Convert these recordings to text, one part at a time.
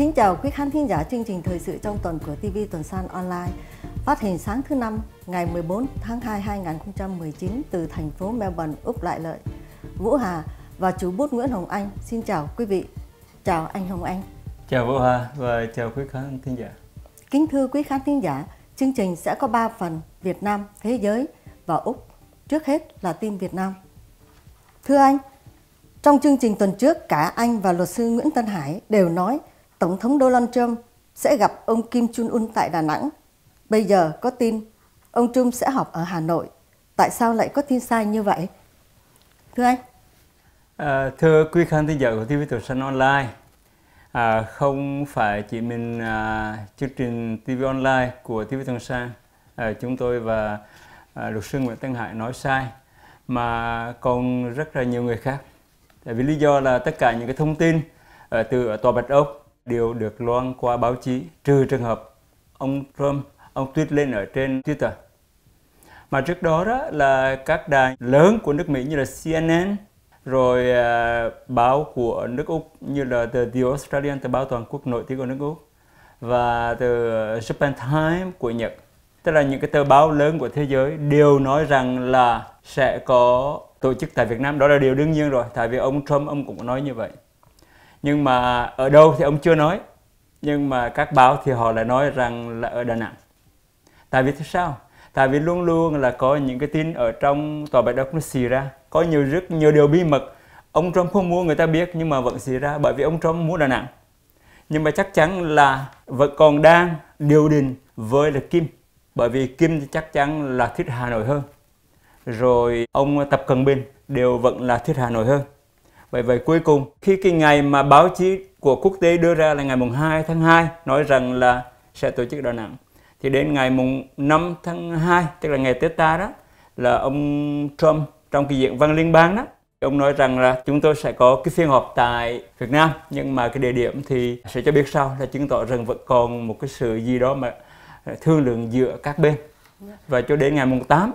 Kính chào quý khán thính giả chương trình thời sự trong tuần của TV Tuần San Online phát hình sáng thứ năm ngày 14 tháng 2 2019 từ thành phố Melbourne, Úc lại Lợi. Vũ Hà và chú bút Nguyễn Hồng Anh xin chào quý vị. Chào anh Hồng Anh. Chào Vũ Hà và chào quý khán thính giả. Kính thưa quý khán thính giả, chương trình sẽ có 3 phần Việt Nam, Thế giới và Úc. Trước hết là tin Việt Nam. Thưa anh, trong chương trình tuần trước, cả anh và luật sư Nguyễn Tân Hải đều nói Tổng thống Donald Trump sẽ gặp ông Kim Jong-un tại Đà Nẵng. Bây giờ có tin ông Trung sẽ họp ở Hà Nội. Tại sao lại có tin sai như vậy? Thưa anh. À, thưa quý khán thính giả của TV Tổ Sân Online, à, không phải chỉ mình à, chương trình TV Online của TV Tuần Sang, à, chúng tôi và à, luật sư Nguyễn Tân Hải nói sai, mà còn rất là nhiều người khác. Tại vì lý do là tất cả những cái thông tin ở à, từ ở tòa Bạch Ốc đều được loan qua báo chí, trừ trường hợp ông Trump, ông tweet lên ở trên Twitter. Mà trước đó, đó là các đài lớn của nước Mỹ như là CNN, rồi à, báo của nước Úc như là tờ The Australian, tờ báo toàn quốc nổi tiếng của nước Úc và từ Japan Times của Nhật. Tức là những cái tờ báo lớn của thế giới đều nói rằng là sẽ có tổ chức tại Việt Nam. Đó là điều đương nhiên rồi, tại vì ông Trump ông cũng nói như vậy nhưng mà ở đâu thì ông chưa nói nhưng mà các báo thì họ lại nói rằng là ở Đà Nẵng tại vì thế sao tại vì luôn luôn là có những cái tin ở trong tòa bạch đốc nó xì ra có nhiều rất nhiều điều bí mật ông Trump không muốn người ta biết nhưng mà vẫn xì ra bởi vì ông Trump muốn Đà Nẵng nhưng mà chắc chắn là vẫn còn đang điều đình với là Kim bởi vì Kim chắc chắn là thích Hà Nội hơn rồi ông Tập Cận Bình đều vẫn là thích Hà Nội hơn vậy vậy cuối cùng khi cái ngày mà báo chí của quốc tế đưa ra là ngày mùng 2 tháng 2 nói rằng là sẽ tổ chức Đà Nẵng thì đến ngày mùng 5 tháng 2 tức là ngày Tết ta đó là ông Trump trong cái diễn văn liên bang đó ông nói rằng là chúng tôi sẽ có cái phiên họp tại Việt Nam nhưng mà cái địa điểm thì sẽ cho biết sau là chứng tỏ rằng vẫn còn một cái sự gì đó mà thương lượng giữa các bên và cho đến ngày mùng 8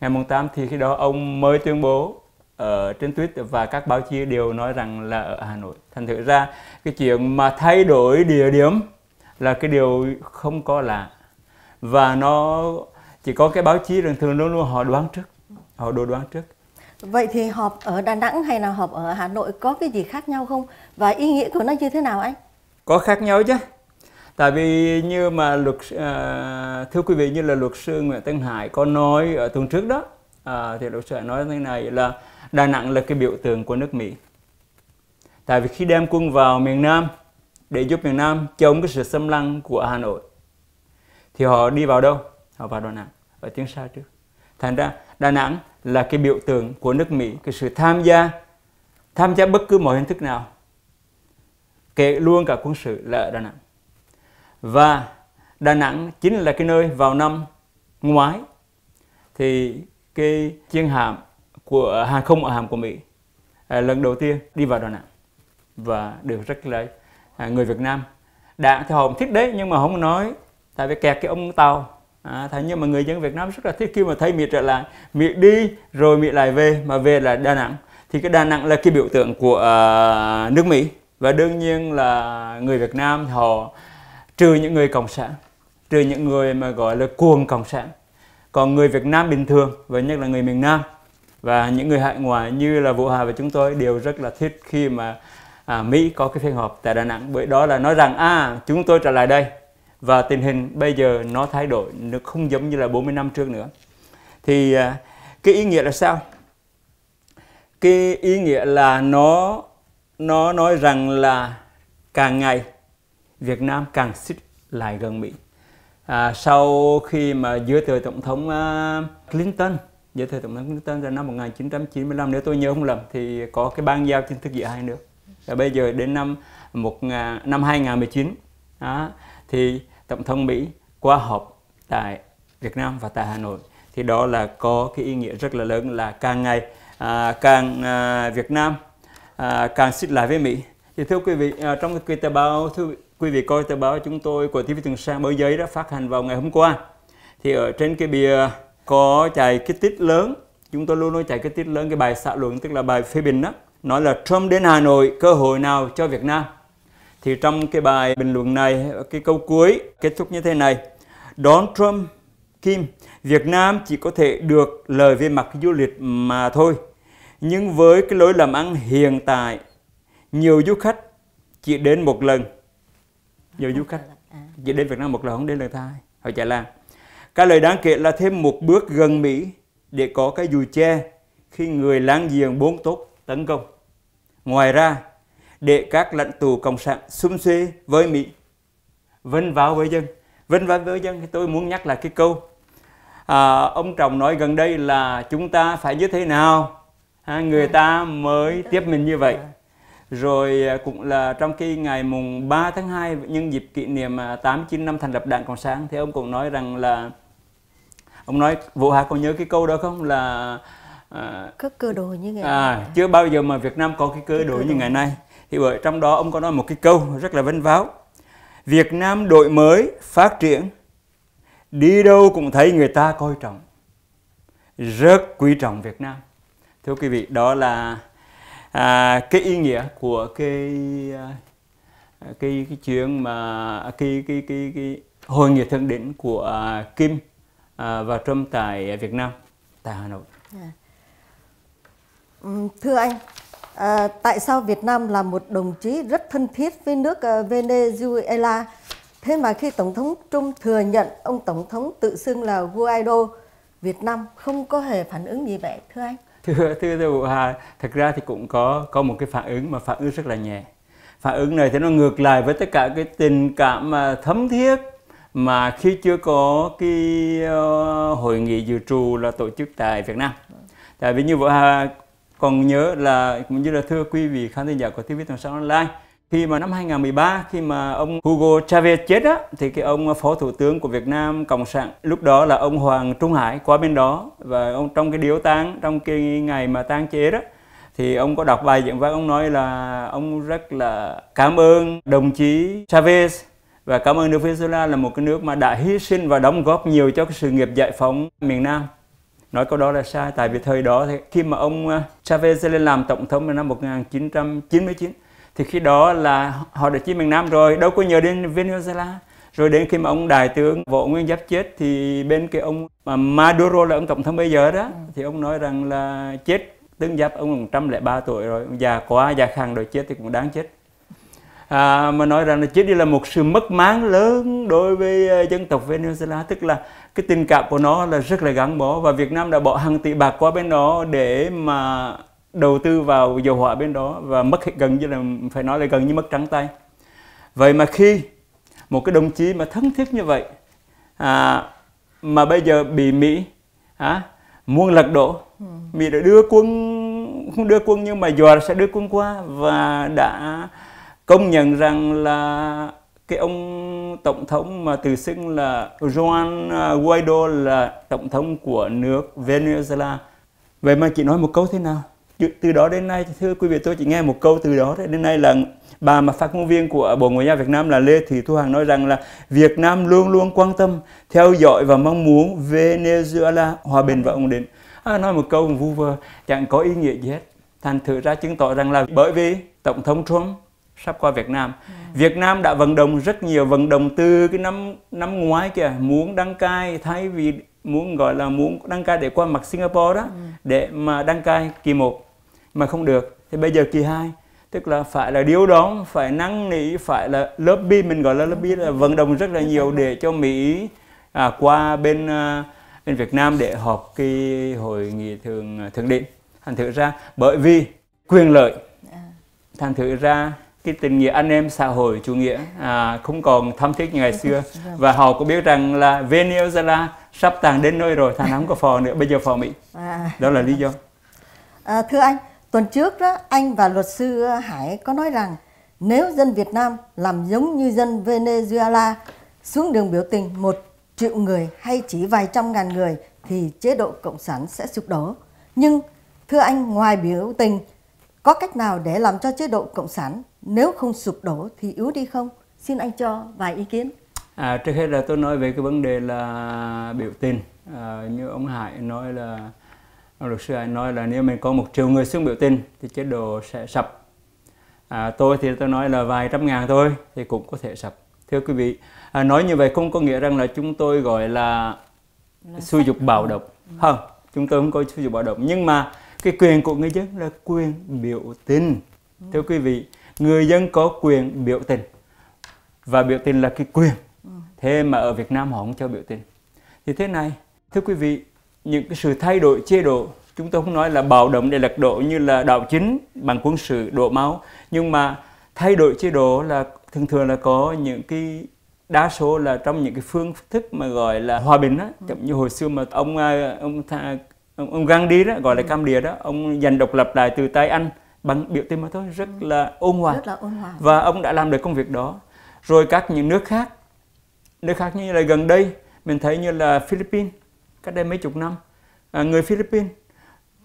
ngày mùng 8 thì khi đó ông mới tuyên bố ở trên Twitter và các báo chí đều nói rằng là ở Hà Nội. Thành thử ra cái chuyện mà thay đổi địa điểm là cái điều không có lạ và nó chỉ có cái báo chí thường thường luôn luôn họ đoán trước, họ đồ đoán trước. Vậy thì họp ở Đà Nẵng hay là họp ở Hà Nội có cái gì khác nhau không và ý nghĩa của nó như thế nào anh? Có khác nhau chứ. Tại vì như mà luật à, thưa quý vị như là luật sư Nguyễn Tân Hải có nói ở tuần trước đó à, thì luật sư nói như thế này là Đà Nẵng là cái biểu tượng của nước Mỹ. Tại vì khi đem quân vào miền Nam để giúp miền Nam chống cái sự xâm lăng của Hà Nội thì họ đi vào đâu? Họ vào Đà Nẵng, ở tiếng Sa trước. Thành ra Đà Nẵng là cái biểu tượng của nước Mỹ, cái sự tham gia, tham gia bất cứ mọi hình thức nào, kể luôn cả quân sự là ở Đà Nẵng. Và Đà Nẵng chính là cái nơi vào năm ngoái thì cái chiến hạm của hàng không ở hàm của Mỹ à, lần đầu tiên đi vào Đà Nẵng và được rất là à, người Việt Nam đã thì họ thích đấy nhưng mà không nói tại vì kẹt cái ông tàu à, thế nhưng mà người dân Việt Nam rất là thích khi mà thấy Mỹ trở lại Mỹ đi rồi Mỹ lại về mà về là Đà Nẵng thì cái Đà Nẵng là cái biểu tượng của uh, nước Mỹ và đương nhiên là người Việt Nam họ trừ những người cộng sản trừ những người mà gọi là cuồng cộng sản còn người Việt Nam bình thường và nhất là người miền Nam và những người hải ngoại như là Vũ Hà và chúng tôi đều rất là thích khi mà à, Mỹ có cái phiên họp tại Đà Nẵng bởi đó là nói rằng à chúng tôi trở lại đây và tình hình bây giờ nó thay đổi nó không giống như là 40 năm trước nữa thì à, cái ý nghĩa là sao cái ý nghĩa là nó nó nói rằng là càng ngày Việt Nam càng xích lại gần Mỹ à, sau khi mà dưới thời tổng thống uh, Clinton dưới thời tổng thống Clinton ra năm 1995 nếu tôi nhớ không lầm thì có cái ban giao trên thức giữa hai nước và bây giờ đến năm một năm 2019 đó, thì tổng thống Mỹ qua họp tại Việt Nam và tại Hà Nội thì đó là có cái ý nghĩa rất là lớn là càng ngày à, càng à, Việt Nam à, càng xích lại với Mỹ thì thưa quý vị à, trong cái tờ báo thưa quý vị coi tờ báo chúng tôi của TV Trường Sa mới giấy đã phát hành vào ngày hôm qua thì ở trên cái bìa có chạy cái tiết lớn chúng tôi luôn nói chạy cái tiết lớn cái bài xã luận tức là bài phê bình đó nói là Trump đến Hà Nội cơ hội nào cho Việt Nam thì trong cái bài bình luận này cái câu cuối kết thúc như thế này đón Trump Kim Việt Nam chỉ có thể được lời về mặt du lịch mà thôi nhưng với cái lối làm ăn hiện tại nhiều du khách chỉ đến một lần nhiều du khách à, à. chỉ đến Việt Nam một lần không đến lần thứ hai họ chạy lang cái lời đáng kể là thêm một bước gần Mỹ để có cái dù che khi người láng giềng bốn tốt tấn công. Ngoài ra, để các lãnh tù cộng sản xung xuê với Mỹ, vân vào với dân. Vân vào với dân, thì tôi muốn nhắc lại cái câu. À, ông Trọng nói gần đây là chúng ta phải như thế nào, à, người ta mới tiếp mình như vậy rồi à, cũng là trong khi ngày mùng 3 tháng 2 nhân dịp kỷ niệm 89 à, năm thành lập Đảng Cộng sản thì ông cũng nói rằng là ông nói vũ hà còn nhớ cái câu đó không là à, có cơ đồ như ngày à, này. chưa bao giờ mà Việt Nam có cái cơ cái đồ như đồ. ngày nay thì bởi trong đó ông có nói một cái câu rất là vinh váo Việt Nam đổi mới phát triển đi đâu cũng thấy người ta coi trọng rất quý trọng Việt Nam thưa quý vị đó là à, cái ý nghĩa của cái à, cái cái chuyện mà à, cái cái cái, cái hội nghị thượng đỉnh của à, Kim À, và Trump tại Việt Nam, tại Hà Nội. Dạ. Ừ, thưa anh, à, tại sao Việt Nam là một đồng chí rất thân thiết với nước à, Venezuela? Thế mà khi Tổng thống Trump thừa nhận ông Tổng thống tự xưng là Guaido, Việt Nam không có hề phản ứng gì vậy, thưa anh? Thưa, thưa, thưa Vũ Hà, thật ra thì cũng có có một cái phản ứng mà phản ứng rất là nhẹ. Phản ứng này thì nó ngược lại với tất cả cái tình cảm mà thấm thiết mà khi chưa có cái ờ, hội nghị dự trù là tổ chức tại Việt Nam. Tại vì như vậy à, còn nhớ là cũng như là thưa quý vị khán thính giả của TV Tuần Sáng Online khi mà năm 2013 khi mà ông Hugo Chavez chết á thì cái ông phó thủ tướng của Việt Nam cộng sản lúc đó là ông Hoàng Trung Hải qua bên đó và ông trong cái điếu tang trong cái ngày mà tang chế đó thì ông có đọc bài diễn văn ông nói là ông rất là cảm ơn đồng chí Chavez và cảm ơn nước Venezuela là một cái nước mà đã hy sinh và đóng góp nhiều cho cái sự nghiệp giải phóng miền Nam. Nói câu đó là sai, tại vì thời đó thì khi mà ông à, Chavez lên làm tổng thống vào năm 1999 thì khi đó là họ đã chiếm miền Nam rồi, đâu có nhờ đến Venezuela. Rồi đến khi mà ông đại tướng Võ Nguyên Giáp chết thì bên cái ông mà Maduro là ông tổng thống bây giờ đó thì ông nói rằng là chết tướng Giáp ông 103 tuổi rồi, già quá, già khang rồi chết thì cũng đáng chết à, mà nói rằng là chết đi là một sự mất mát lớn đối với ờ, dân tộc Venezuela tức là cái tình cảm của nó là rất là gắn bó và Việt Nam đã bỏ hàng tỷ bạc qua bên đó để mà đầu tư vào dầu hỏa bên đó và mất gần như là phải nói là gần như mất trắng tay vậy mà khi một cái đồng chí mà thân thiết như vậy à, mà bây giờ bị Mỹ à, muốn lật đổ ừ. Mỹ đã đưa quân không đưa quân nhưng mà dọa sẽ đưa quân qua và đã công nhận rằng là cái ông tổng thống mà từ xưng là Juan à, Guaido là tổng thống của nước Venezuela vậy mà chị nói một câu thế nào từ đó đến nay thưa quý vị tôi chỉ nghe một câu từ đó đến nay là bà mà phát ngôn viên của Bộ Ngoại giao Việt Nam là Lê Thị Thu Hằng nói rằng là Việt Nam luôn luôn quan tâm, theo dõi và mong muốn Venezuela hòa bình và ổn định. À, nói một câu vu vơ, chẳng có ý nghĩa gì hết. Thành thử ra chứng tỏ rằng là bởi vì Tổng thống Trump sắp qua Việt Nam. Ừ. Việt Nam đã vận động rất nhiều, vận động từ cái năm năm ngoái kìa, muốn đăng cai thay vì muốn gọi là muốn đăng cai để qua mặt Singapore đó, ừ. để mà đăng cai kỳ 1 mà không được. Thì bây giờ kỳ 2 tức là phải là điếu đón, phải năn nỉ, phải là lobby mình gọi là lobby là vận động rất là nhiều để cho Mỹ à, qua bên à, bên Việt Nam để họp cái hội nghị thường thượng đỉnh. Thành thử ra bởi vì quyền lợi à. thành thử ra cái tình nghĩa anh em xã hội chủ nghĩa à, không còn thâm thiết như ngày xưa vâng. và họ cũng biết rằng là Venezuela sắp tàn đến nơi rồi thằng nắm có phò nữa bây giờ phò mỹ à. đó là lý do à, thưa anh tuần trước đó anh và luật sư Hải có nói rằng nếu dân Việt Nam làm giống như dân Venezuela xuống đường biểu tình một triệu người hay chỉ vài trăm ngàn người thì chế độ cộng sản sẽ sụp đổ nhưng thưa anh ngoài biểu tình có cách nào để làm cho chế độ cộng sản nếu không sụp đổ thì yếu đi không? Xin anh cho vài ý kiến. À, trước hết là tôi nói về cái vấn đề là biểu tình. À, như ông Hải nói là ông luật sư Hải nói là nếu mình có một triệu người xuống biểu tình thì chế độ sẽ sập. À, tôi thì tôi nói là vài trăm ngàn thôi thì cũng có thể sập. Thưa quý vị, à, nói như vậy không có nghĩa rằng là chúng tôi gọi là, suy xui dục bạo động. Ừ. Không, chúng tôi không có suy dục bạo động. Nhưng mà cái quyền của người dân là quyền biểu tình. Ừ. Thưa quý vị, người dân có quyền biểu tình và biểu tình là cái quyền thế mà ở Việt Nam họ không cho biểu tình thì thế này thưa quý vị những cái sự thay đổi chế độ chúng tôi không nói là bạo động để lật đổ như là đạo chính bằng quân sự đổ máu nhưng mà thay đổi chế độ là thường thường là có những cái đa số là trong những cái phương thức mà gọi là hòa bình đó Chẳng như hồi xưa mà ông à, ông ông, ông đi đó gọi là Cam Địa đó ông giành độc lập lại từ tay Anh bằng biểu tình mà thôi rất ừ. là ôn hòa rất là ôn hòa và ông đã làm được công việc đó rồi các những nước khác nước khác như là gần đây mình thấy như là Philippines cách đây mấy chục năm à, người Philippines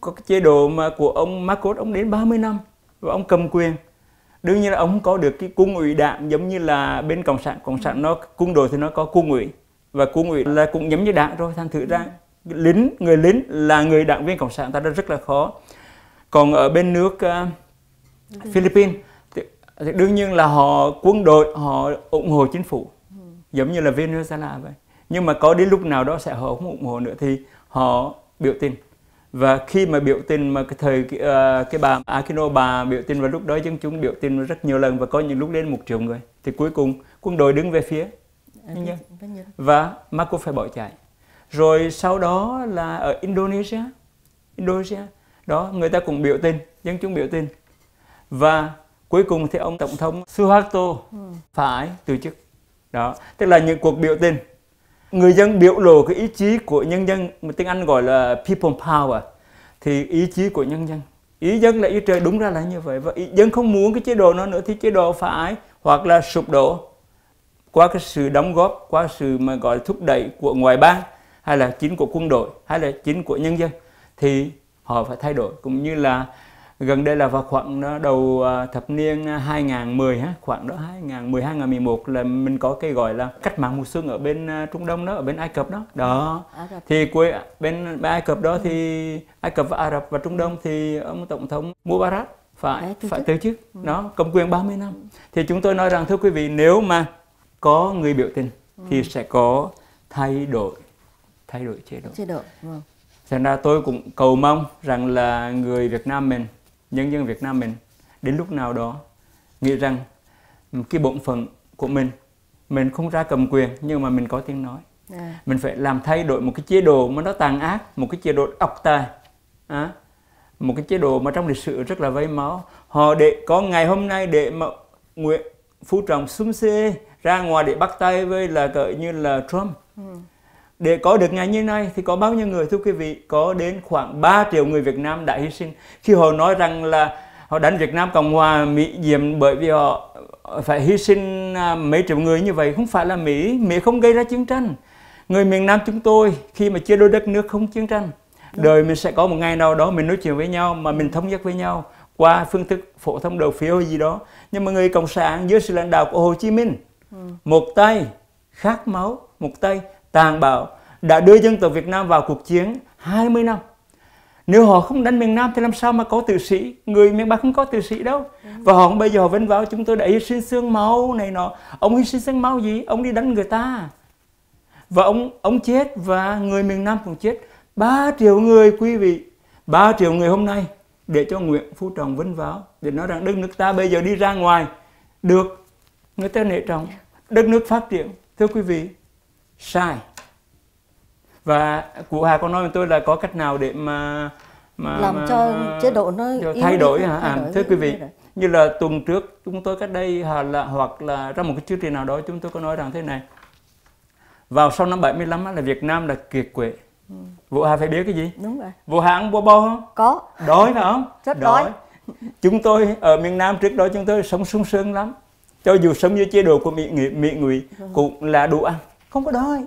có cái chế độ mà của ông Marcos ông đến 30 năm và ông cầm quyền đương nhiên là ông có được cái cung ủy đảng giống như là bên cộng sản cộng ừ. sản nó cung đồ thì nó có cung ủy và cung ủy là cũng giống như đảng rồi thành thử ra ừ. lính người lính là người đảng viên cộng sản ta đã rất là khó còn ở bên nước uh, ừ. Philippines thì, thì đương nhiên là họ quân đội họ ủng hộ chính phủ ừ. giống như là Venezuela vậy nhưng mà có đến lúc nào đó sẽ họ không ủng hộ nữa thì họ biểu tình và khi mà biểu tình mà cái thời cái, uh, cái bà Aquino bà biểu tình và lúc đó dân chúng biểu tình rất nhiều lần và có những lúc lên một triệu người thì cuối cùng quân đội đứng về phía ờ, nhân dân vâng, vâng. và Marco phải bỏ chạy rồi sau đó là ở Indonesia Indonesia đó người ta cũng biểu tình dân chúng biểu tình và cuối cùng thì ông tổng thống Suharto ừ. phải từ chức đó tức là những cuộc biểu tình người dân biểu lộ cái ý chí của nhân dân mà tiếng Anh gọi là people power thì ý chí của nhân dân ý dân là ý trời đúng ra là như vậy và ý dân không muốn cái chế độ nó nữa thì chế độ phải hoặc là sụp đổ qua cái sự đóng góp qua sự mà gọi là thúc đẩy của ngoại bang hay là chính của quân đội hay là chính của nhân dân thì họ phải thay đổi cũng như là gần đây là vào khoảng đó đầu à, thập niên 2010 à, ha, khoảng đó 2010 2011 là mình có cái gọi là cách mạng mùa xuân ở bên à, Trung Đông đó, ở bên Ai Cập đó. Đó. Thì quê bên, bên Ai Cập đó ừ. thì Ai Cập và Ả Rập và Trung Đông thì ông tổng thống Mubarak phải phải từ chức đó ừ. cầm quyền 30 năm. Thì chúng tôi nói rằng thưa quý vị nếu mà có người biểu tình thì ừ. sẽ có thay đổi thay đổi chế độ. Chế độ. Vâng thành ra tôi cũng cầu mong rằng là người Việt Nam mình nhân dân Việt Nam mình đến lúc nào đó nghĩ rằng cái bổn phận của mình mình không ra cầm quyền nhưng mà mình có tiếng nói à. mình phải làm thay đổi một cái chế độ mà nó tàn ác một cái chế độ ọc tài à, một cái chế độ mà trong lịch sử rất là vấy máu họ để có ngày hôm nay để mà Nguyễn Phú Trọng xúm xê ra ngoài để bắt tay với là cỡ như là Trump ừ để có được ngày như nay thì có bao nhiêu người thưa quý vị có đến khoảng 3 triệu người Việt Nam đã hy sinh khi họ nói rằng là họ đánh Việt Nam Cộng hòa Mỹ diệm bởi vì họ phải hy sinh à, mấy triệu người như vậy không phải là Mỹ Mỹ không gây ra chiến tranh người miền Nam chúng tôi khi mà chia đôi đất nước không chiến tranh đời mình sẽ có một ngày nào đó mình nói chuyện với nhau mà mình thống nhất với nhau qua phương thức phổ thông đầu phiếu gì đó nhưng mà người cộng sản dưới sự lãnh đạo của Hồ Chí Minh ừ. một tay khát máu một tay tàn bạo đã đưa dân tộc Việt Nam vào cuộc chiến 20 năm. Nếu họ không đánh miền Nam thì làm sao mà có tử sĩ, người miền Bắc không có tử sĩ đâu. Và họ bây giờ họ vào chúng tôi đã hy sinh xương máu này nọ. Ông hy sinh xương máu gì? Ông đi đánh người ta. Và ông ông chết và người miền Nam cũng chết. 3 triệu người quý vị, 3 triệu người hôm nay để cho Nguyễn Phú Trọng vinh vào để nói rằng đất nước ta bây giờ đi ra ngoài được người ta nể trọng đất nước phát triển thưa quý vị sai và cụ Hà có nói với tôi là có cách nào để mà mà làm mà, cho chế độ nó thay đổi hả à, thưa quý vị như là tuần trước chúng tôi cách đây hoặc là hoặc là trong một cái chương trình nào đó chúng tôi có nói rằng thế này vào sau năm 75 là Việt Nam là kiệt quệ ừ. Vũ Hà phải biết cái gì? Đúng rồi Vũ Hà ăn bò bò không? Có Đói phải không? Rất đói, đói. Chúng tôi ở miền Nam trước đó chúng tôi sống sung sướng lắm Cho dù sống dưới chế độ của Mỹ, Mỹ, Mỹ Ngụy cũng là đủ ăn không có đói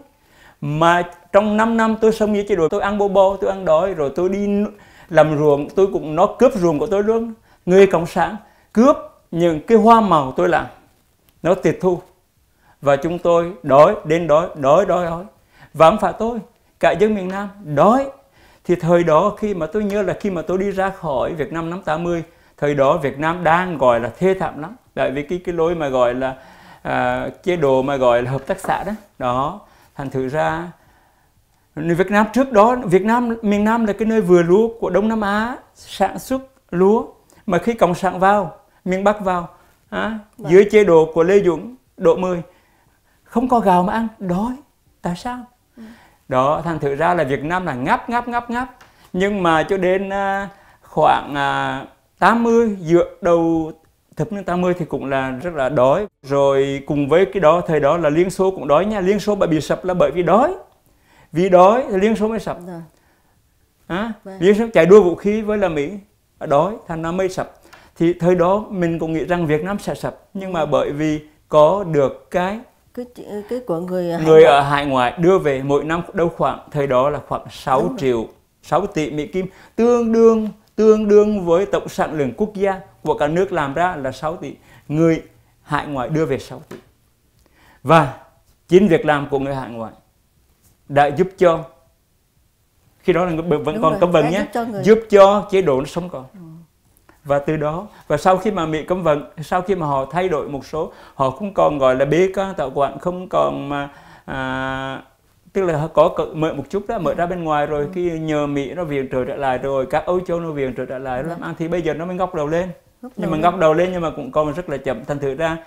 mà trong 5 năm tôi sống với chế độ tôi ăn bô bô tôi ăn đói rồi tôi đi làm ruộng tôi cũng nó cướp ruộng của tôi luôn người cộng sản cướp những cái hoa màu tôi làm nó tiệt thu và chúng tôi đói đến đói đói đói đói và ông phải tôi cả dân miền Nam đói thì thời đó khi mà tôi nhớ là khi mà tôi đi ra khỏi Việt Nam năm 80 thời đó Việt Nam đang gọi là thê thảm lắm tại vì cái cái lối mà gọi là à, chế độ mà gọi là hợp tác xã đó đó thành thử ra Việt Nam trước đó Việt Nam miền Nam là cái nơi vừa lúa của Đông Nam Á sản xuất lúa mà khi cộng sản vào miền Bắc vào à, dưới chế độ của Lê Dũng độ 10 không có gạo mà ăn đói tại sao ừ. đó thành thử ra là Việt Nam là ngáp ngáp ngáp ngáp nhưng mà cho đến à, khoảng à, 80 giữa đầu thập niên 80 thì cũng là rất là đói rồi cùng với cái đó thời đó là liên xô cũng đói nha liên xô bị sập là bởi vì đói vì đói thì liên xô mới sập rồi. Dạ. À, vâng. liên xô chạy đua vũ khí với là mỹ đói thành ra mới sập thì thời đó mình cũng nghĩ rằng Việt Nam sẽ sập nhưng mà vâng. bởi vì có được cái cái cái của người người ở hải ngoại đưa về mỗi năm đâu khoảng thời đó là khoảng 6 triệu rồi. 6 tỷ Mỹ kim tương đương tương đương với tổng sản lượng quốc gia của cả nước làm ra là 6 tỷ người hải ngoại đưa về 6 tỷ và chính việc làm của người hải ngoại đã giúp cho khi đó là vẫn Đúng còn rồi, cấm vận nhé giúp cho, người... giúp cho chế độ nó sống còn ừ. và từ đó và sau khi mà mỹ cấm vận sau khi mà họ thay đổi một số họ không còn gọi là bế quan tạo quản không còn mà à, tức là có mở một chút đó mở ra bên ngoài rồi ừ. khi nhờ mỹ nó viện trợ trở lại rồi các âu châu nó viện trợ trở lại dạ. làm ăn thì bây giờ nó mới ngóc đầu lên nhưng mà ngóc đầu lên nhưng mà cũng còn rất là chậm thành thử ra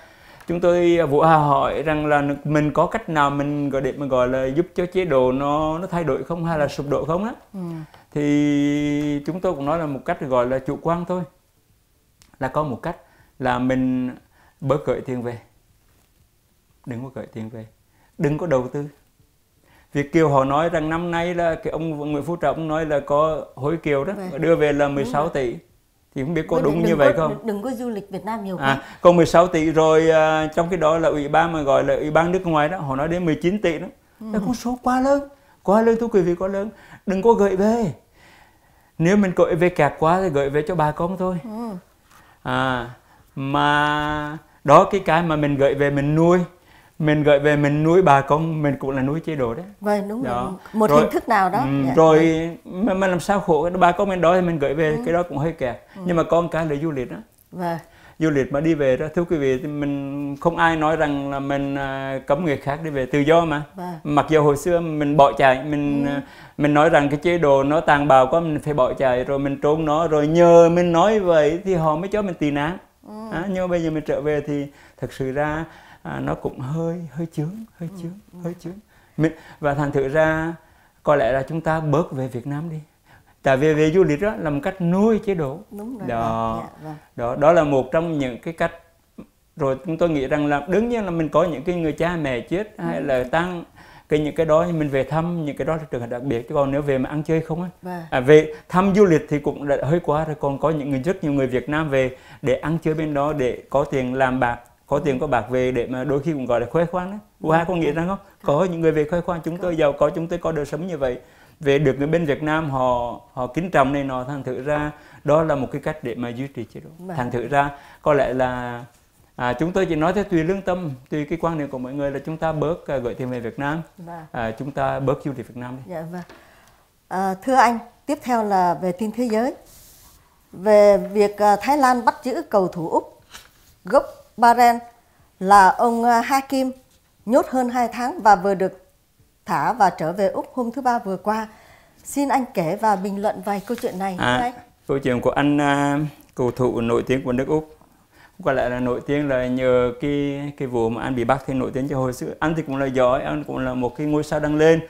chúng tôi à, vũ hà hỏi rằng là mình có cách nào mình gọi để mà gọi là giúp cho chế độ nó nó thay đổi không hay là sụp đổ không á ừ. thì chúng tôi cũng nói là một cách gọi là chủ quan thôi là có một cách là mình bớt gửi tiền về đừng có gửi tiền về đừng có đầu tư Việt Kiều họ nói rằng năm nay là cái ông Nguyễn Phú Trọng nói là có hối kiều đó về. đưa về là 16 tỷ thì không biết có đúng như vậy có, không đừng có du lịch Việt Nam nhiều à, quá còn 16 tỷ rồi à, trong cái đó là ủy ban mà gọi là ủy ban nước ngoài đó họ nói đến 19 tỷ đó ừ. con số quá lớn quá lớn thưa quý vị quá lớn đừng có gợi về nếu mình gợi về kẹt quá thì gợi về cho bà con thôi ừ. à mà đó cái cái mà mình gợi về mình nuôi mình gửi về mình nuôi bà con mình cũng là nuôi chế độ đấy vâng đúng đó. Dạ. rồi một rồi, hình thức nào đó um, dạ. rồi mà, mà làm sao khổ bà con mình đói thì mình gửi về ừ. cái đó cũng hơi kẹt ừ. nhưng mà con cái là du lịch đó vâng du lịch mà đi về đó thưa quý vị thì mình không ai nói rằng là mình à, cấm người khác đi về tự do mà vâng. mặc dù hồi xưa mình bỏ chạy mình ừ. À, mình nói rằng cái chế độ nó tàn bạo quá mình phải bỏ chạy rồi mình trốn nó rồi nhờ mình nói vậy thì họ mới cho mình tị nạn ừ. à, nhưng mà bây giờ mình trở về thì thật sự ra à, nó cũng hơi hơi chướng hơi ừ, chướng ừ. hơi chướng và thành thử ra có lẽ là chúng ta bớt về Việt Nam đi tại vì về du lịch đó là một cách nuôi chế độ Đúng rồi, đó dạ, vâng. đó đó là một trong những cái cách rồi chúng tôi nghĩ rằng là đương nhiên là mình có những cái người cha mẹ chết ừ. hay là tăng cái những cái đó mình về thăm những cái đó là trường hợp đặc biệt chứ còn nếu về mà ăn chơi không á vâng. à, về thăm du lịch thì cũng đã hơi quá rồi còn có những người rất nhiều người Việt Nam về để ăn chơi bên đó để có tiền làm bạc có tiền có bạc về để mà đôi khi cũng gọi là khoe khoang đấy u hai có nghĩa rằng không có những người về khoe khoang chúng tôi giàu có chúng tôi có đời sống như vậy về được người bên Việt Nam họ họ kính trọng này nọ thành thử ra đó là một cái cách để mà duy trì chế độ vâng. thành thử ra có lẽ là à, chúng tôi chỉ nói theo tùy lương tâm tùy cái quan niệm của mọi người là chúng ta bớt à, gửi tiền về Việt Nam vâng. à, chúng ta bớt du lịch Việt Nam đi dạ, vâng. à, thưa anh tiếp theo là về tin thế giới về việc à, Thái Lan bắt giữ cầu thủ Úc gốc Bahrain là ông ờ, Hakim nhốt hơn 2 tháng và vừa được thả và trở về Úc hôm thứ Ba vừa qua. Xin anh kể và bình luận vài câu chuyện này. À, câu chuyện của anh ờ, cầu thủ nổi tiếng của nước Úc có lẽ là nổi tiếng là nhờ cái cái vụ mà anh bị bắt thì nổi tiếng cho hồi xưa anh thì cũng là giỏi anh cũng là một cái ngôi sao đang lên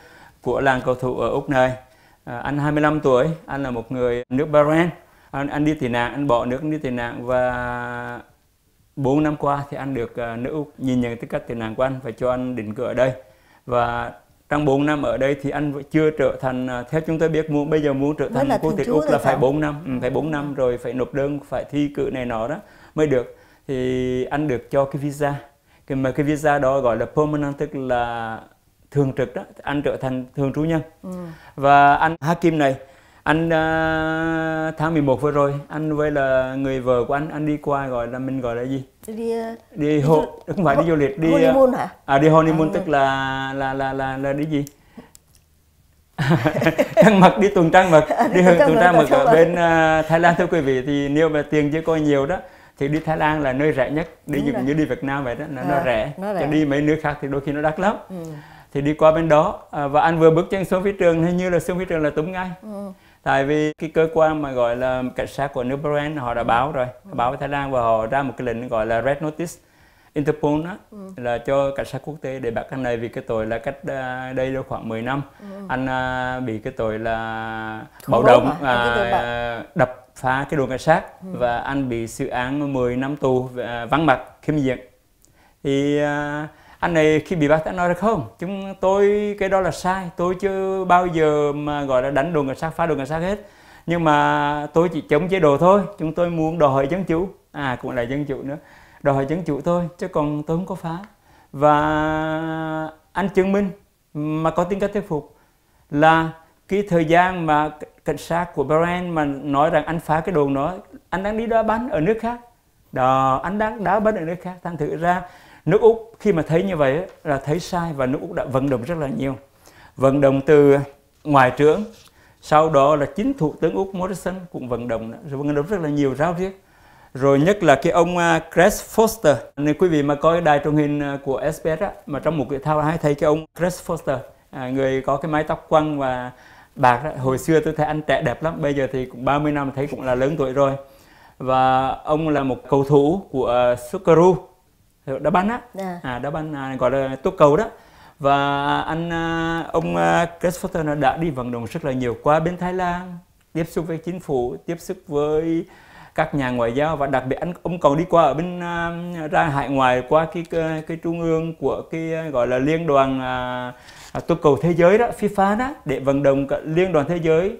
của làng cầu thủ ở úc này à, anh 25 tuổi anh là một người nước bahrain anh, anh đi tị nạn anh bỏ nước anh đi tị nạn và 4 năm qua thì anh được uh, nữ nhìn nhận tất cả tệ nạn của anh và cho anh định cư ở đây và trong 4 năm ở đây thì anh chưa trở thành ờ, theo chúng tôi biết muốn bây giờ muốn trở thành quốc tịch Úc là phải 4 năm ừ, phải 4 ừ. năm rồi phải nộp đơn phải thi cử này nọ đó mới được thì anh được cho cái visa cái mà cái visa đó gọi là permanent tức là thường trực đó anh trở thành thường trú nhân ừ. và anh Hakim này anh uh, tháng 11 vừa rồi anh với là người vợ của anh anh đi qua gọi là mình gọi là gì đi ờ, đi hộ không phải đi du lịch đi honeymoon ờ, hả à đi honeymoon à, tức là là là là là đi gì Trang mật đi tuần trang mật đi hưởng tuần trang mật ở bên uh, Thái Lan thưa quý vị thì nếu mà tiền chưa có nhiều đó thì đi Thái Lan là nơi rẻ nhất đi Đúng như, như đi Việt Nam vậy đó là à, nó rẻ cho đi mấy nước khác thì đôi khi nó đắt lắm ừ. thì đi qua bên đó à, và anh vừa bước chân xuống phía trường hình như là xuống phía trường là túng ngay ừ tại vì cái cơ quan mà gọi là cảnh sát của New Zealand họ đã báo rồi ừ. báo với Thái Lan và họ ra một cái lệnh gọi là red notice Interpol đó, ừ. là cho cảnh sát quốc tế để bắt anh này vì cái tội là cách à, đây đâu khoảng 10 năm ừ. anh à, bị cái tội là bạo động à, đập phá cái đồn cảnh sát ừ. và anh bị xử án 10 năm tù à, vắng mặt khiêm diện thì à, anh này khi bị bắt anh nói là không chúng tôi cái đó là sai tôi chưa bao giờ mà gọi là đánh đồn người sát phá đồn người sát hết nhưng mà tôi chỉ chống chế độ thôi chúng tôi muốn đòi hỏi dân chủ à cũng là dân chủ nữa đòi hỏi dân chủ thôi chứ còn tôi không có phá và anh chứng minh mà có tính cách thuyết phục là cái thời gian mà cảnh sát của Bahrain mà nói rằng anh phá cái đồn đó anh đang đi đá bắn ở nước khác đó anh đang đá bắn ở nước khác thành thử ra nước úc khi mà thấy như vậy là thấy sai và nước úc đã vận động rất là nhiều vận động từ ngoại trưởng sau đó là chính thủ tướng úc morrison cũng vận động rồi vận động rất là nhiều ráo riết rồi nhất là cái ông à, Chris Foster nên quý vị mà coi đài truyền hình à, của SBS á, mà trong một cái thao hay thấy cái ông Chris Foster à, người có cái mái tóc quăng và bạc đó. hồi xưa tôi thấy anh trẻ đẹp lắm bây giờ thì cũng 30 năm thấy cũng là lớn tuổi rồi và ông là một cầu thủ của socceru đá banh á à. à đá banh à, gọi là tố cầu đó và anh à, ông à, Chris Foster đã đi vận động rất là nhiều qua bên Thái Lan tiếp xúc với chính phủ tiếp xúc với các nhà ngoại giao và đặc biệt anh ông còn đi qua ở bên à, ra hải ngoại qua cái, cái trung ương của cái gọi là liên đoàn uh, tô cầu thế giới đó FIFA đó để vận động liên đoàn thế giới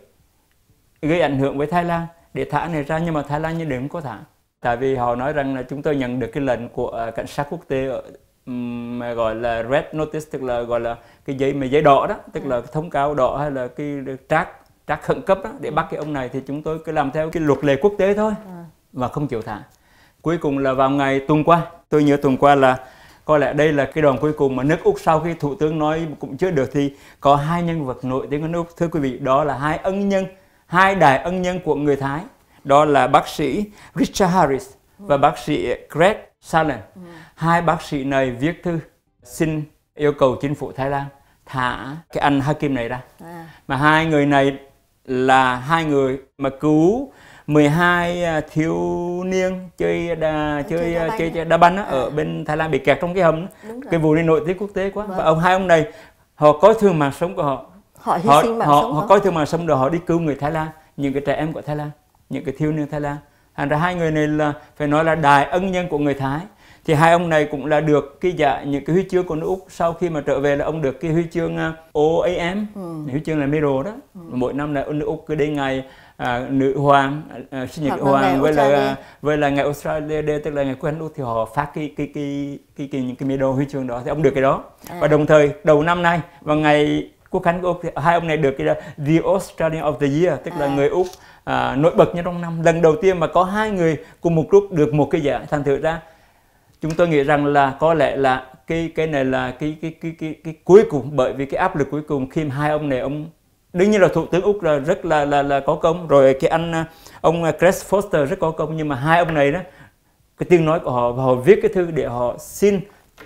gây ảnh hưởng với Thái Lan để thả này ra nhưng mà Thái Lan như đều có thả tại vì họ nói rằng là chúng tôi nhận được cái lệnh của à, cảnh sát quốc tế ờ, mà gọi là red notice tức là gọi là cái giấy mà giấy đỏ đó tức là ừ. thông cáo đỏ hay là cái trác trác khẩn cấp đó để ừ. bắt cái ông này thì chúng tôi cứ làm theo cái luật lệ quốc tế thôi ừ. và không chịu thả cuối cùng là vào ngày tuần qua tôi nhớ tuần qua là có lẽ đây là cái đoàn cuối cùng mà nước Úc sau khi Thủ tướng nói cũng chưa được thì có hai nhân vật nổi tiếng của nước Úc thưa quý vị đó là hai ân nhân hai đại ân nhân của người Thái đó là bác sĩ Richard Harris và bác sĩ Greg Salen. Hai bác sĩ này viết thư xin yêu cầu chính phủ Thái Lan thả cái anh Hakim này ra. À. Mà hai người này là hai người mà cứu 12 à, thiếu niên chơi đà, chơi chơi đá à, banh, chơi, chơi đá banh ở bên Thái Lan bị kẹt trong cái hầm cái vụ này nổi tiếng quốc tế quá vâng. và ông hai ông này họ có thương mạng sống của họ họ họ, họ, họ, họ coi thường mạng sống rồi họ đi cứu người Thái Lan những cái trẻ em của Thái Lan những cái thiếu niên Thái Lan thành ra hai người này là phải nói là đại ân nhân của người Thái thì hai ông này cũng là được cái dạ những cái huy chương của nước úc sau khi mà trở về là ông được cái huy chương à, OAM ừ. huy chương là medal đó ừ. mỗi năm là nước úc cứ đến ngày à, nữ hoàng à, à sinh nhật nữ hoàng với là với là ngày Australia Day tức là ngày quên úc thì họ phát cái cái cái cái, cái những cái medal huy chương đó thì ông được cái đó à. và đồng thời đầu năm nay vào ngày quốc khánh của úc thì hai ông này được cái the Australian of the Year tức à. là người úc à, nổi bật nhất trong năm lần đầu tiên mà có hai người cùng một lúc được một cái giải thành thử ra chúng tôi nghĩ rằng là có lẽ là cái cái này là cái cái cái cái, cái cuối cùng bởi vì cái áp lực cuối cùng khi mà hai ông này ông đương nhiên là thủ tướng úc là rất là là là có công rồi cái anh à, ông à, Chris Foster rất có công nhưng mà hai ông này đó cái tiếng nói của họ và họ viết cái thư để họ xin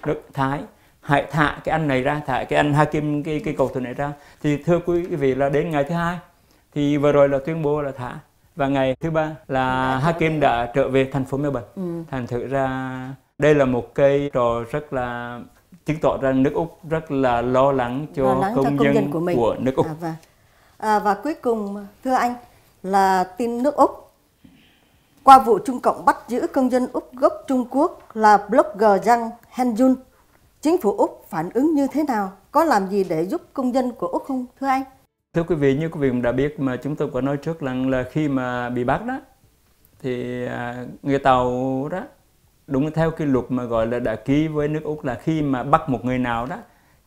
nước Thái hãy thả cái anh này ra thả cái anh Hakim cái cái cầu thủ này ra thì thưa quý vị là đến ngày thứ hai thì vừa rồi là tuyên bố là thả và ngày thứ ba là Hakim đã trở về thành phố Melbourne ừ. thành thử ra đây là một cây trò rất là chứng tỏ rằng nước Úc rất là lo lắng cho, lo lắng công, cho công dân, dân của, mình. của nước Úc. À, và, vâng. à, và cuối cùng thưa anh là tin nước Úc qua vụ Trung Cộng bắt giữ công dân Úc gốc Trung Quốc là blogger Zhang Henjun. Chính phủ Úc phản ứng như thế nào? Có làm gì để giúp công dân của Úc không thưa anh? Thưa quý vị, như quý vị cũng đã biết mà chúng tôi có nói trước rằng là, là khi mà bị bắt đó thì à, người Tàu đó đúng theo cái luật mà gọi là đã ký với nước Úc là khi mà bắt một người nào đó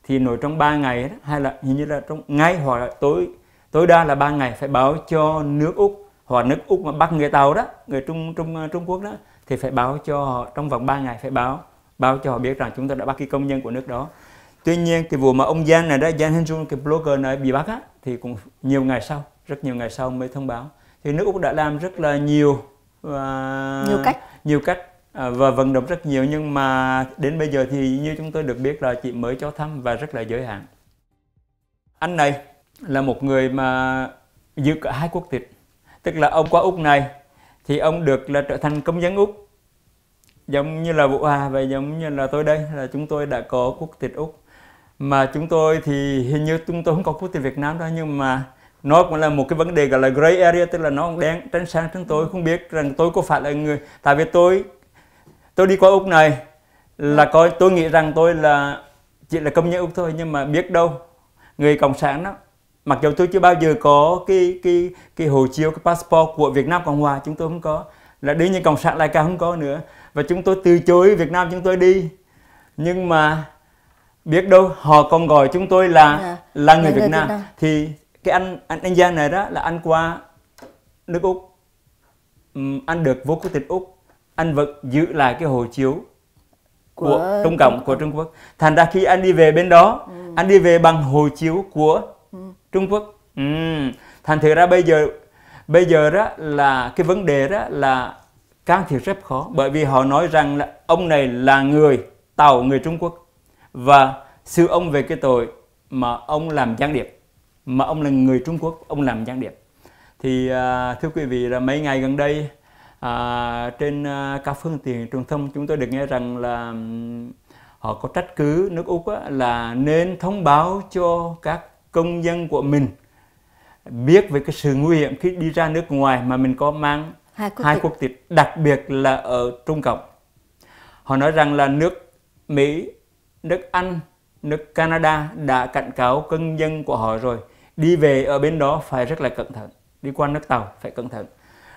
thì nổi trong 3 ngày đó, hay là hình như là trong ngay hoặc là tối tối đa là 3 ngày phải báo cho nước Úc hoặc nước Úc mà bắt người Tàu đó, người Trung Trung à, Trung Quốc đó thì phải báo cho họ trong vòng 3 ngày phải báo báo cho họ biết rằng chúng ta đã bắt cái công nhân của nước đó. Tuy nhiên cái vụ mà ông Giang này đó, Giang Hensun cái blogger này bị bắt á thì cũng nhiều ngày sau rất nhiều ngày sau mới thông báo thì nước úc đã làm rất là nhiều và nhiều cách nhiều cách à, và vận động rất nhiều nhưng mà đến bây giờ thì như chúng tôi được biết là chị mới cho thăm và rất là giới hạn anh này là một người mà giữ cả hai quốc tịch tức là ông qua úc này thì ông được là trở thành công dân úc giống như là vũ hà và giống như là tôi đây là chúng tôi đã có quốc tịch úc mà chúng tôi thì hình như chúng tôi không có quốc tịch Việt Nam đâu nhưng mà nó cũng là một cái vấn đề gọi là gray area tức là nó cũng đen tránh sang chúng tôi không biết rằng tôi có phải là người tại vì tôi tôi đi qua úc này là coi tôi nghĩ rằng tôi là chỉ là công nhân úc thôi nhưng mà biết đâu người cộng sản đó mặc dù tôi chưa bao giờ có cái cái cái hộ chiếu cái passport của Việt Nam Cộng hòa chúng tôi không có là đến như cộng sản lại càng không có nữa và chúng tôi từ chối Việt Nam chúng tôi đi nhưng mà biết đâu họ còn gọi chúng tôi là à, là người, người Việt, Nam. Nam thì cái anh anh anh Giang này đó là anh qua nước úc uhm, anh được vô quốc tịch úc anh vẫn giữ lại cái hộ chiếu của, của Trung Cộng của Trung Quốc thành ra khi anh đi về bên đó ừ. anh đi về bằng hộ chiếu của ừ. Trung Quốc ừ. thành thử ra bây giờ bây giờ đó là cái vấn đề đó là can thiệp rất khó bởi vì họ nói rằng là ông này là người tàu người Trung Quốc và xử ông về cái tội mà ông làm gián điệp mà ông là người Trung Quốc ông làm gián điệp thì à, thưa quý vị là mấy ngày gần đây à, trên à, các phương tiện truyền thông chúng tôi được nghe rằng là họ có trách cứ nước úc á, là nên thông báo cho các công dân của mình biết về cái sự nguy hiểm khi đi ra nước ngoài mà mình có mang hai quốc, hai quốc tịch đặc biệt là ở trung cộng họ nói rằng là nước mỹ nước Anh, nước Canada đã cảnh cáo công dân của họ rồi. Đi về ở bên đó phải rất là cẩn thận. Đi qua nước Tàu phải cẩn thận.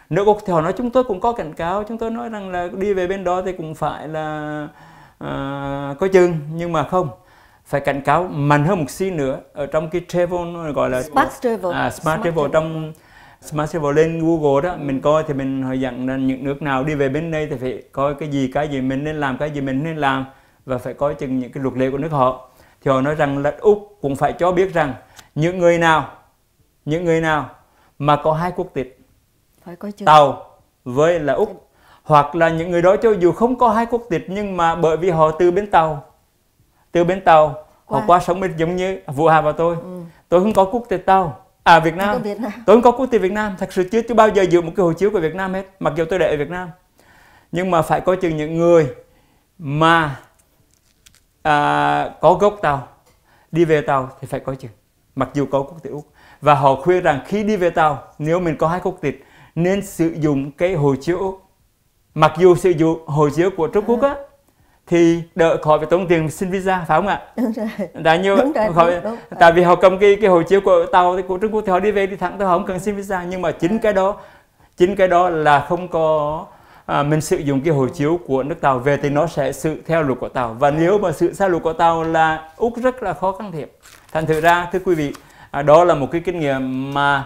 Nước Úc thì họ nói chúng tôi cũng có cảnh cáo. Chúng tôi nói rằng là đi về bên đó thì cũng phải là uh, à, có chừng. Nhưng mà không, phải cảnh cáo mạnh hơn một xí nữa ở trong cái travel gọi là smart travel à, smart, smart travel, trong smart travel lên Google đó mình coi thì mình hồi dặn là những nước nào đi về bên đây thì phải coi cái gì cái gì mình nên làm cái gì mình nên làm và phải coi chừng những cái luật lệ của nước họ thì họ nói rằng là Úc cũng phải cho biết rằng những người nào những người nào mà có hai quốc tịch phải coi chừng. Tàu với là Úc hoặc là những người đó cho dù không có hai quốc tịch nhưng mà bởi vì họ từ bên tàu từ bên tàu qua. họ qua sống bên giống như vụ Hà và tôi ừ. tôi không có quốc tịch tàu à Việt Nam. Việt Nam tôi không có quốc tịch Việt Nam thật sự chưa tôi bao giờ giữ một cái hộ chiếu của Việt Nam hết mặc dù tôi để ở Việt Nam nhưng mà phải coi chừng những người mà à, có gốc tàu đi về tàu thì phải có chữ mặc dù có quốc tịch úc và họ khuyên rằng khi đi về tàu nếu mình có hai quốc tịch nên sử dụng cái hộ chiếu úc mặc dù sử dụng hộ chiếu của trung quốc á à. thì đỡ khỏi phải tốn tiền xin visa phải không ạ? Đúng rồi. Đã nhiêu đúng rồi, khỏi, đúng, đúng, tại vì họ cầm cái cái hộ chiếu của tàu của Trung Quốc thì họ đi về đi thẳng tôi không cần xin visa nhưng mà chính ừ. cái đó chính cái đó là không có à, mình sử dụng cái hộ chiếu của nước Tàu về thì nó sẽ sự theo luật của Tàu và nếu mà sự sai luật của Tàu là Úc rất là khó can thiệp thành thử ra thưa quý vị à, đó là một cái kinh nghiệm mà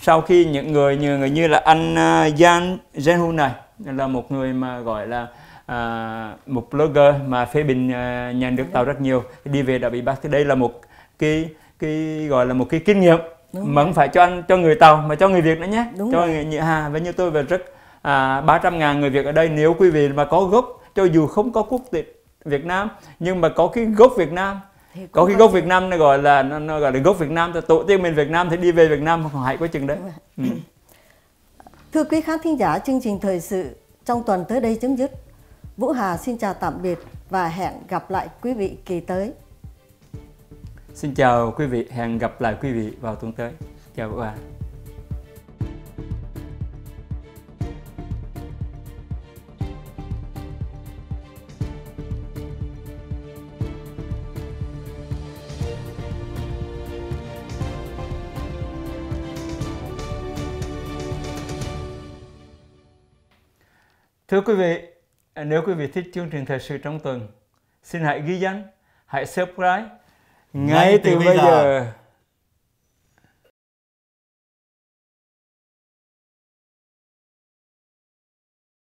sau khi những người như người như là anh uh, Jan Jenhu này là một người mà gọi là à, một blogger mà phê bình à, nhà nước tàu rất nhiều đi về đã bị bắt thì đây là một cái cái gọi là một cái kinh nghiệm Đúng mà rồi. không phải cho anh cho người tàu mà cho người việt nữa nhé Đúng cho rồi. người hà và như tôi và rất à, 300.000 người Việt ở đây nếu quý vị mà có gốc cho dù không có quốc tịch Việt Nam nhưng mà có cái gốc Việt Nam thì có cái gốc Việt Nam nó gọi là nó, nó gọi là gốc Việt Nam tổ tiên mình Việt Nam thì đi về Việt Nam hỏi quá chừng đấy ừ. thưa quý khán thính giả chương trình thời sự trong tuần tới đây chấm dứt Vũ Hà xin chào tạm biệt và hẹn gặp lại quý vị kỳ tới xin chào quý vị hẹn gặp lại quý vị vào tuần tới chào Vũ Hà Thưa quý vị, nếu quý vị thích chương trình thời sự trong tuần, xin hãy ghi danh, hãy subscribe ngay, ngay từ, từ bây giờ. giờ.